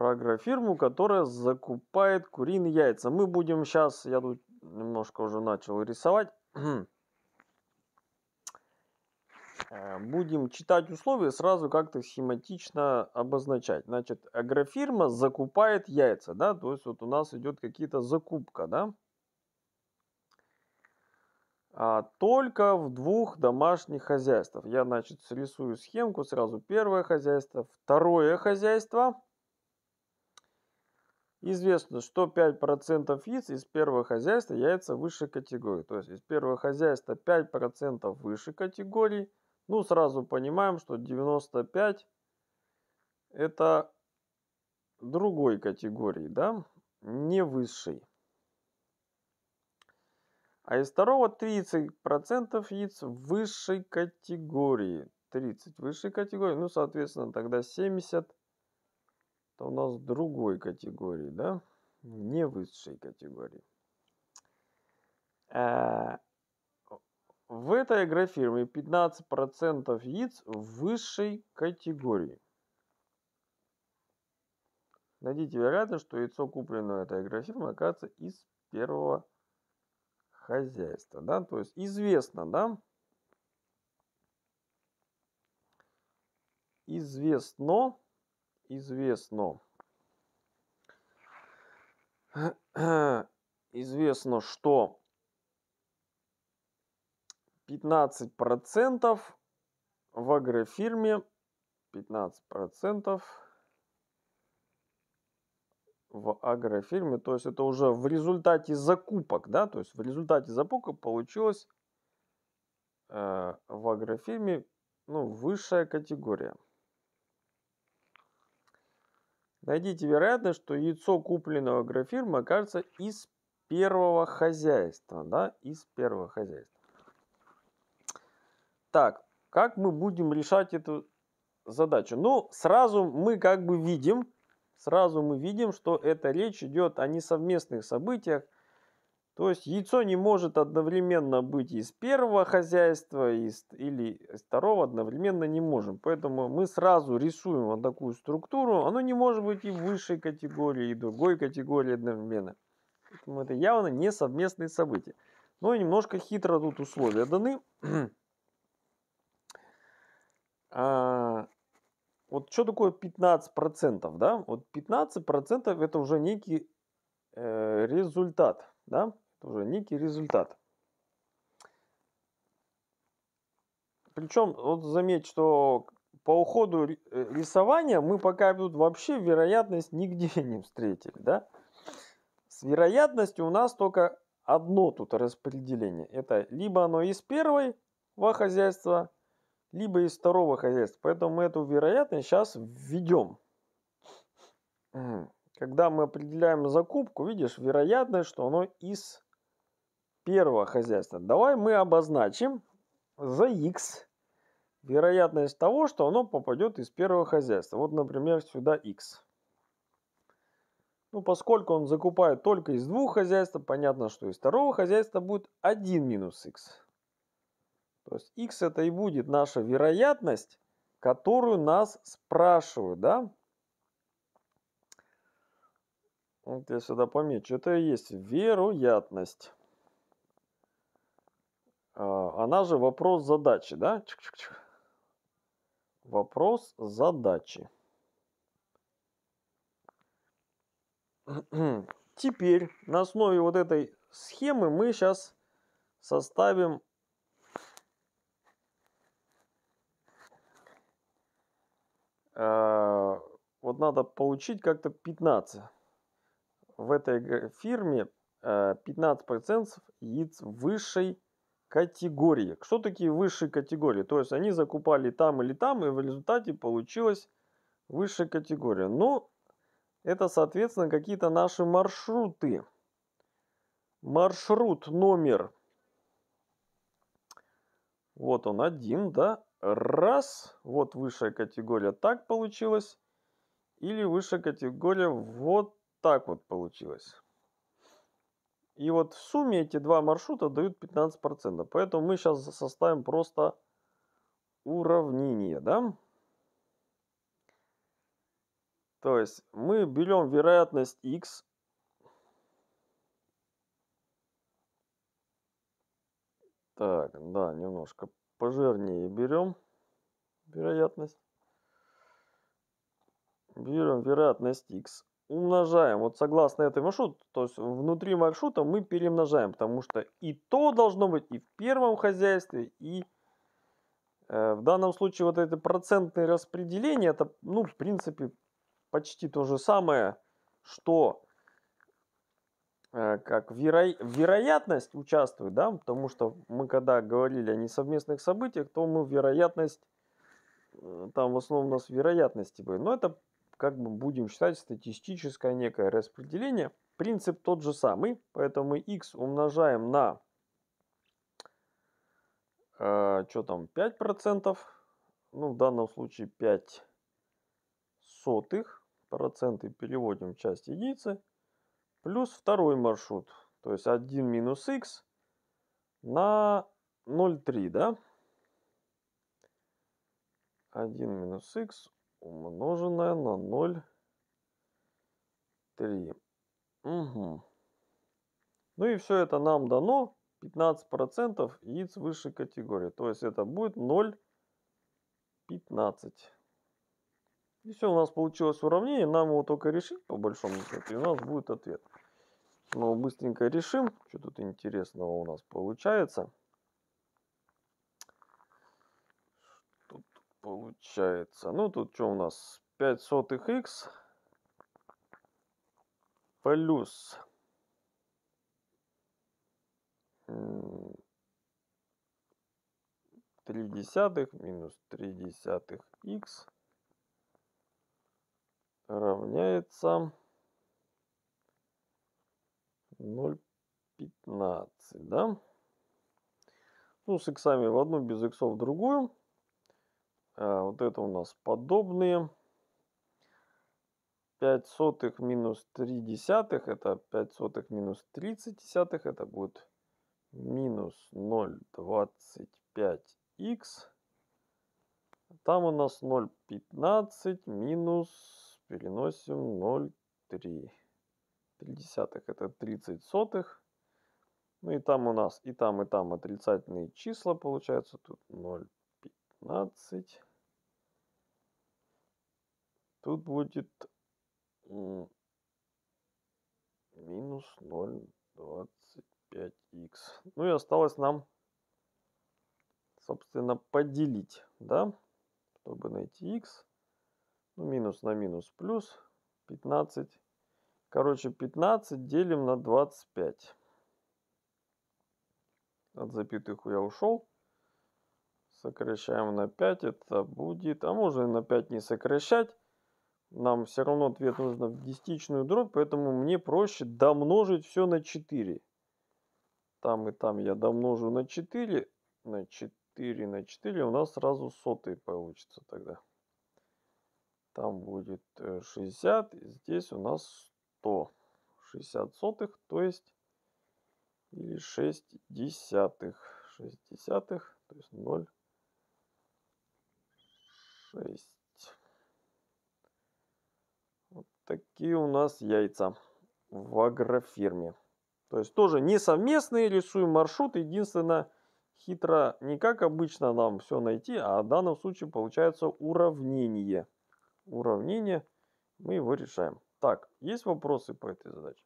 про агрофирму, которая закупает куриные яйца. Мы будем сейчас, я тут немножко уже начал рисовать, э, будем читать условия, сразу как-то схематично обозначать. Значит, агрофирма закупает яйца, да, то есть вот у нас идет какие-то закупка, да, а только в двух домашних хозяйствах. Я, значит, рисую схемку сразу. Первое хозяйство, второе хозяйство – Известно, что 5% яиц из первого хозяйства яйца высшей категории. То есть из первого хозяйства 5% выше категории. Ну, сразу понимаем, что 95 это другой категории, да, не высшей. А из второго 30% яиц высшей категории. 30 высшей категории, ну, соответственно, тогда 70 это у нас другой категории, да? Не высшей категории. Э, в этой агрофирме 15% яиц высшей категории. Найдите вероятность, что яйцо, купленное этой агрофирмой, оказывается из первого хозяйства. Да? То есть известно, да? Известно, известно, известно, что 15% в агрофирме 15% в агрофирме, то есть это уже в результате закупок, да, то есть в результате закупок получилось э, в агрофирме ну, высшая категория. Найдите вероятность, что яйцо купленного агрофирмы окажется из первого хозяйства. Да? Из первого хозяйства. Так, как мы будем решать эту задачу? Ну, сразу мы как бы видим, сразу мы видим, что эта речь идет о несовместных событиях – то есть яйцо не может одновременно быть из первого хозяйства из, или из второго одновременно не можем. Поэтому мы сразу рисуем вот такую структуру. Оно не может быть и высшей категории, и другой категории одновременно. Поэтому это явно не совместные события. Но немножко хитро тут условия даны. а, вот что такое 15%? Да? Вот 15% это уже некий э, результат да, тоже некий результат. Причем, вот заметь, что по уходу э, рисования мы пока тут вообще вероятность нигде не встретили, да? С вероятностью у нас только одно тут распределение. Это либо оно из первой первого хозяйства, либо из второго хозяйства. Поэтому мы эту вероятность сейчас введем. Когда мы определяем закупку, видишь, вероятность, что оно из первого хозяйства. Давай мы обозначим за x вероятность того, что оно попадет из первого хозяйства. Вот, например, сюда x. Ну, поскольку он закупает только из двух хозяйств, понятно, что из второго хозяйства будет 1 минус x. То есть x это и будет наша вероятность, которую нас спрашивают, да? Вот я сюда помечу. Это и есть вероятность. А, она же вопрос задачи, да? Чик -чик -чик. Вопрос задачи. Теперь на основе вот этой схемы мы сейчас составим а, вот надо получить как-то 15 в этой фирме 15% э, яиц высшей категории. Что такие высшие категории? То есть они закупали там или там, и в результате получилась высшая категория. Но ну, это, соответственно, какие-то наши маршруты. Маршрут номер... Вот он один, да? Раз. Вот высшая категория так получилась. Или высшая категория вот так вот получилось. И вот в сумме эти два маршрута дают 15%. Поэтому мы сейчас составим просто уравнение, да? То есть мы берем вероятность x Так, да, немножко пожирнее берем вероятность. Берем вероятность x умножаем. Вот согласно этой маршрут то есть внутри маршрута мы перемножаем, потому что и то должно быть и в первом хозяйстве, и э, в данном случае вот это процентное распределение, это, ну, в принципе, почти то же самое, что э, как веро... вероятность участвует, да, потому что мы когда говорили о несовместных событиях, то мы вероятность, э, там в основном у нас вероятности были, но это как мы будем считать статистическое некое распределение. Принцип тот же самый, поэтому мы x умножаем на э, что там, 5%, ну в данном случае 5 сотых, проценты переводим в часть единицы, плюс второй маршрут, то есть 1 минус x на 0,3, да? 1 минус x умноженное на 0,3. Угу. Ну и все это нам дано 15% яиц высшей категории. То есть это будет 0,15. И все, у нас получилось уравнение. Нам его только решить, по большому счету, и у нас будет ответ. но быстренько решим. Что тут интересного у нас получается. получается. Ну, тут что у нас? 5 сотых x плюс три десятых минус три десятых x равняется 0,15, да? Ну, с иксами в одну, без иксов в другую. Э, вот это у нас подобные. 5 сотых минус 3 десятых, это 5 сотых минус 30 десятых, это будет минус 0,25х. Там у нас 0,15 минус, переносим 0,3. 3 десятых это 30 сотых. Ну и там у нас и там, и там отрицательные числа получаются. Тут 0,15. Тут будет минус 0,25х. Ну и осталось нам, собственно, поделить, да, чтобы найти х. Ну, минус на минус плюс 15. Короче, 15 делим на 25. От запятых я ушел. Сокращаем на 5, это будет, а можно и на 5 не сокращать нам все равно ответ нужно в десятичную дробь, поэтому мне проще домножить все на 4. Там и там я домножу на 4, на 4, на 4, у нас сразу сотые получится тогда. Там будет 60, э, здесь у нас 100. 60 сотых, то есть или 6 десятых. 6 десятых, то есть 0, 6 Такие у нас яйца в агрофирме. То есть тоже не совместные, рисуем маршрут. Единственное, хитро не как обычно нам все найти, а в данном случае получается уравнение. Уравнение, мы его решаем. Так, есть вопросы по этой задаче?